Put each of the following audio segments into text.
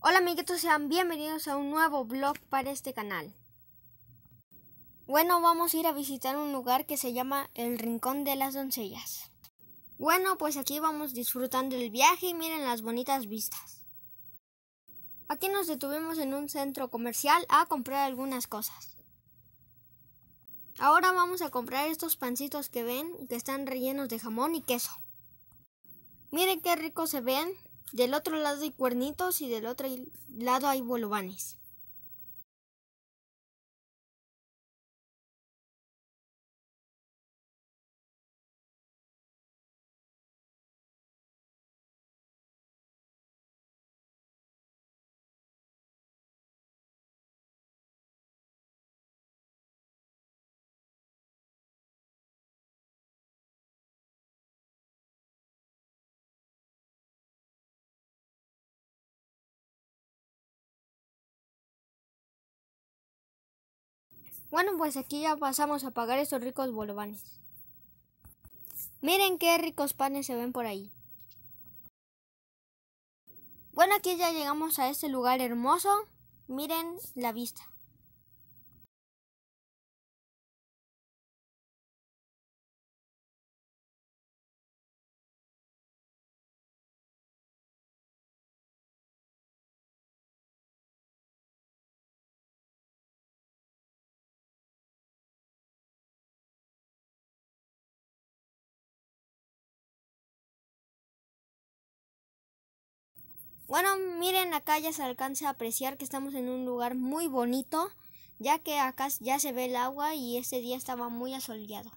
Hola amiguitos, sean bienvenidos a un nuevo vlog para este canal. Bueno, vamos a ir a visitar un lugar que se llama el Rincón de las Doncellas. Bueno, pues aquí vamos disfrutando el viaje y miren las bonitas vistas. Aquí nos detuvimos en un centro comercial a comprar algunas cosas. Ahora vamos a comprar estos pancitos que ven que están rellenos de jamón y queso. Miren qué ricos se ven. Del otro lado hay cuernitos y del otro lado hay bolovanes. Bueno, pues aquí ya pasamos a pagar esos ricos bolovanes. Miren qué ricos panes se ven por ahí. Bueno, aquí ya llegamos a este lugar hermoso. Miren la vista. Bueno, miren, acá ya se alcanza a apreciar que estamos en un lugar muy bonito, ya que acá ya se ve el agua y este día estaba muy asoleado.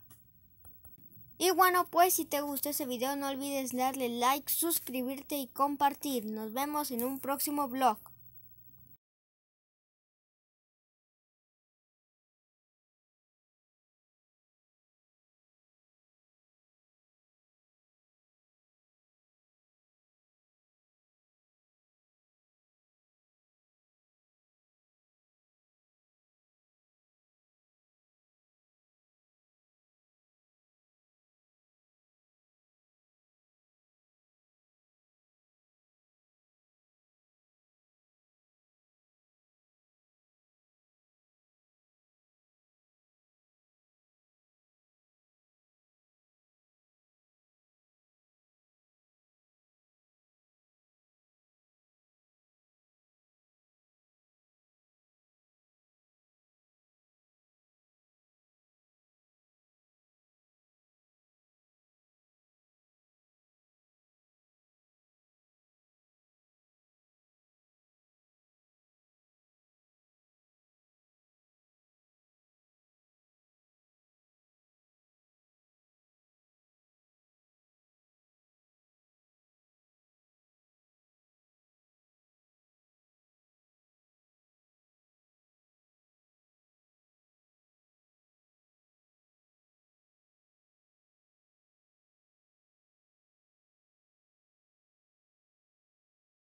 Y bueno, pues si te gustó este video no olvides darle like, suscribirte y compartir. Nos vemos en un próximo vlog.